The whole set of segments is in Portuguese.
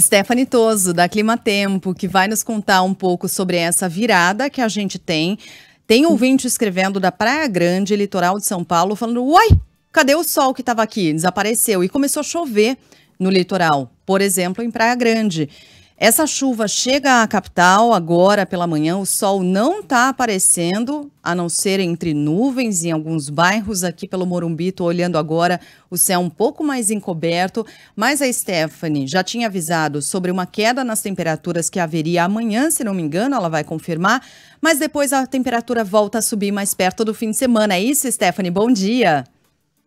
Stephanie Toso, da Climatempo, que vai nos contar um pouco sobre essa virada que a gente tem. Tem ouvinte escrevendo da Praia Grande, litoral de São Paulo, falando: Uai, cadê o sol que estava aqui? Desapareceu. E começou a chover no litoral, por exemplo, em Praia Grande. Essa chuva chega à capital agora pela manhã, o sol não está aparecendo a não ser entre nuvens em alguns bairros aqui pelo Morumbi. Estou olhando agora o céu um pouco mais encoberto, mas a Stephanie já tinha avisado sobre uma queda nas temperaturas que haveria amanhã, se não me engano, ela vai confirmar, mas depois a temperatura volta a subir mais perto do fim de semana. É isso, Stephanie? Bom dia.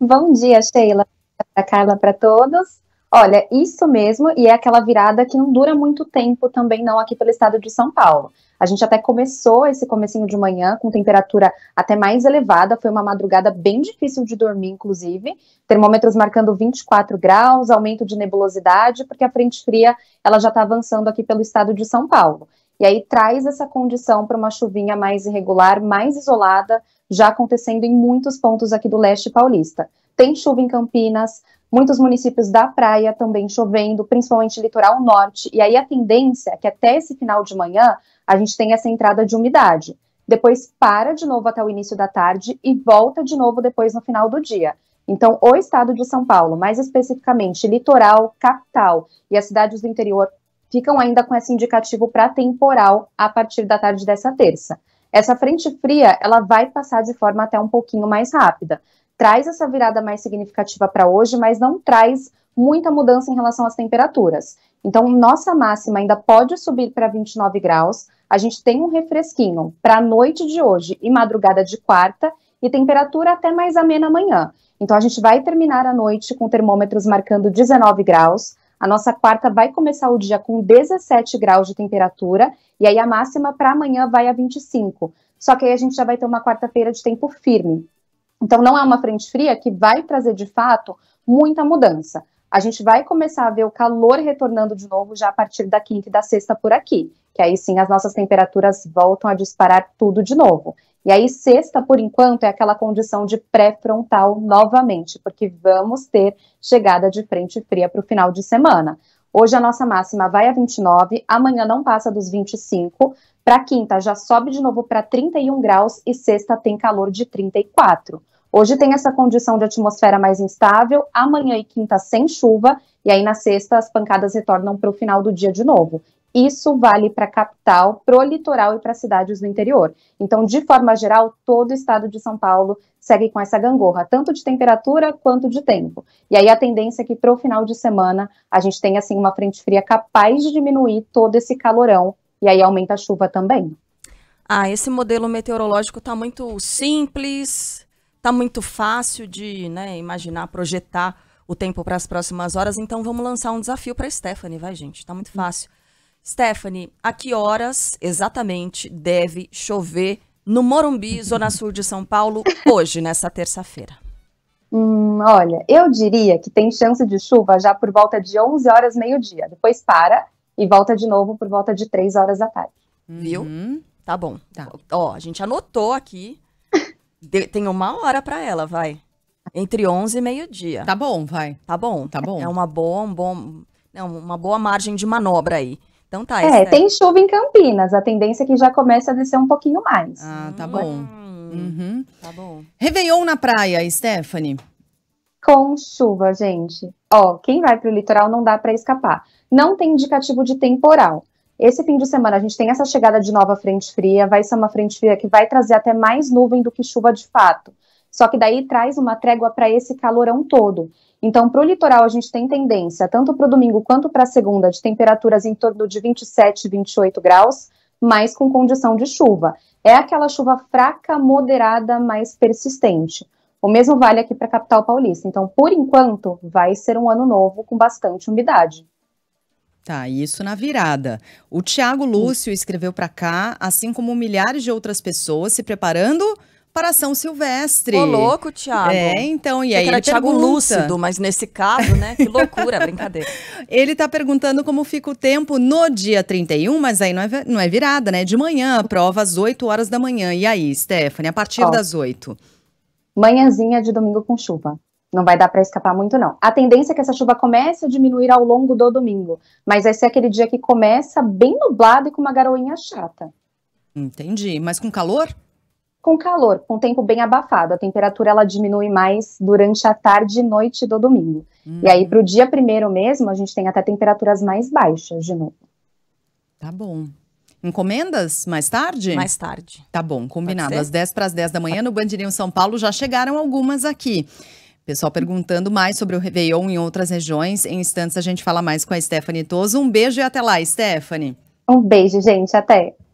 Bom dia, Sheila. Para Carla, para todos. Olha, isso mesmo, e é aquela virada que não dura muito tempo também não aqui pelo estado de São Paulo. A gente até começou esse comecinho de manhã com temperatura até mais elevada, foi uma madrugada bem difícil de dormir, inclusive. Termômetros marcando 24 graus, aumento de nebulosidade, porque a frente fria ela já está avançando aqui pelo estado de São Paulo. E aí traz essa condição para uma chuvinha mais irregular, mais isolada, já acontecendo em muitos pontos aqui do leste paulista tem chuva em Campinas, muitos municípios da praia também chovendo, principalmente litoral norte. E aí a tendência é que até esse final de manhã a gente tenha essa entrada de umidade. Depois para de novo até o início da tarde e volta de novo depois no final do dia. Então, o estado de São Paulo, mais especificamente litoral, capital e as cidades do interior, ficam ainda com esse indicativo para temporal a partir da tarde dessa terça. Essa frente fria, ela vai passar de forma até um pouquinho mais rápida traz essa virada mais significativa para hoje, mas não traz muita mudança em relação às temperaturas. Então, nossa máxima ainda pode subir para 29 graus. A gente tem um refresquinho para a noite de hoje e madrugada de quarta, e temperatura até mais amena amanhã. Então, a gente vai terminar a noite com termômetros marcando 19 graus. A nossa quarta vai começar o dia com 17 graus de temperatura, e aí a máxima para amanhã vai a 25. Só que aí a gente já vai ter uma quarta-feira de tempo firme, então, não é uma frente fria que vai trazer de fato muita mudança. A gente vai começar a ver o calor retornando de novo já a partir da quinta e da sexta por aqui, que aí sim as nossas temperaturas voltam a disparar tudo de novo. E aí, sexta, por enquanto, é aquela condição de pré-frontal novamente, porque vamos ter chegada de frente fria para o final de semana. Hoje a nossa máxima vai a 29, amanhã não passa dos 25. Para quinta já sobe de novo para 31 graus e sexta tem calor de 34. Hoje tem essa condição de atmosfera mais instável, amanhã e quinta sem chuva, e aí na sexta as pancadas retornam para o final do dia de novo. Isso vale para a capital, para o litoral e para cidades do interior. Então, de forma geral, todo o estado de São Paulo segue com essa gangorra, tanto de temperatura quanto de tempo. E aí a tendência é que para o final de semana a gente tenha assim uma frente fria capaz de diminuir todo esse calorão e aí aumenta a chuva também. Ah, esse modelo meteorológico está muito simples, está muito fácil de né, imaginar, projetar o tempo para as próximas horas. Então vamos lançar um desafio para a Stephanie, vai gente, está muito hum. fácil. Stephanie, a que horas exatamente deve chover no Morumbi, Zona Sul de São Paulo, hoje, nessa terça-feira? Hum, olha, eu diria que tem chance de chuva já por volta de 11 horas, meio-dia. Depois para e volta de novo por volta de 3 horas da tarde. Viu? Uhum. Tá bom. Tá. Ó, a gente anotou aqui. De, tem uma hora para ela, vai. Entre 11 e meio-dia. Tá bom, vai. Tá bom. Tá bom. É uma boa, um bom, não, uma boa margem de manobra aí. Então tá. É, tem chuva em Campinas. A tendência é que já começa a descer um pouquinho mais. Ah, tá bom. Hum, uhum. Tá bom. Réveillon na praia, Stephanie? Com chuva, gente. Ó, quem vai para o litoral não dá para escapar. Não tem indicativo de temporal. Esse fim de semana a gente tem essa chegada de nova frente fria, vai ser uma frente fria que vai trazer até mais nuvem do que chuva de fato. Só que daí traz uma trégua para esse calorão todo. Então, para o litoral, a gente tem tendência, tanto para o domingo quanto para a segunda, de temperaturas em torno de 27, 28 graus, mas com condição de chuva. É aquela chuva fraca, moderada, mas persistente. O mesmo vale aqui para a capital paulista. Então, por enquanto, vai ser um ano novo com bastante umidade. Tá, isso na virada. O Tiago Lúcio escreveu para cá, assim como milhares de outras pessoas, se preparando Coração Silvestre. Ô, louco, Thiago. É, então, e aí era ele Thiago pergunta... Lúcido, mas nesse caso, né? Que loucura, brincadeira. Ele tá perguntando como fica o tempo no dia 31, mas aí não é, não é virada, né? De manhã, prova às 8 horas da manhã. E aí, Stephanie, a partir Ó, das 8? Manhãzinha de domingo com chuva. Não vai dar para escapar muito, não. A tendência é que essa chuva comece a diminuir ao longo do domingo, mas vai ser aquele dia que começa bem nublado e com uma garoinha chata. Entendi. Mas com calor? com calor, com tempo bem abafado. A temperatura ela diminui mais durante a tarde e noite do domingo. E aí, uhum. para o dia primeiro mesmo, a gente tem até temperaturas mais baixas de novo. Tá bom. Encomendas mais tarde? Mais tarde. Tá bom, combinado. Às 10 para as 10 da manhã no Bandirinho São Paulo já chegaram algumas aqui. Pessoal perguntando mais sobre o Réveillon em outras regiões. Em instantes a gente fala mais com a Stephanie Toso. Um beijo e até lá, Stephanie. Um beijo, gente. Até.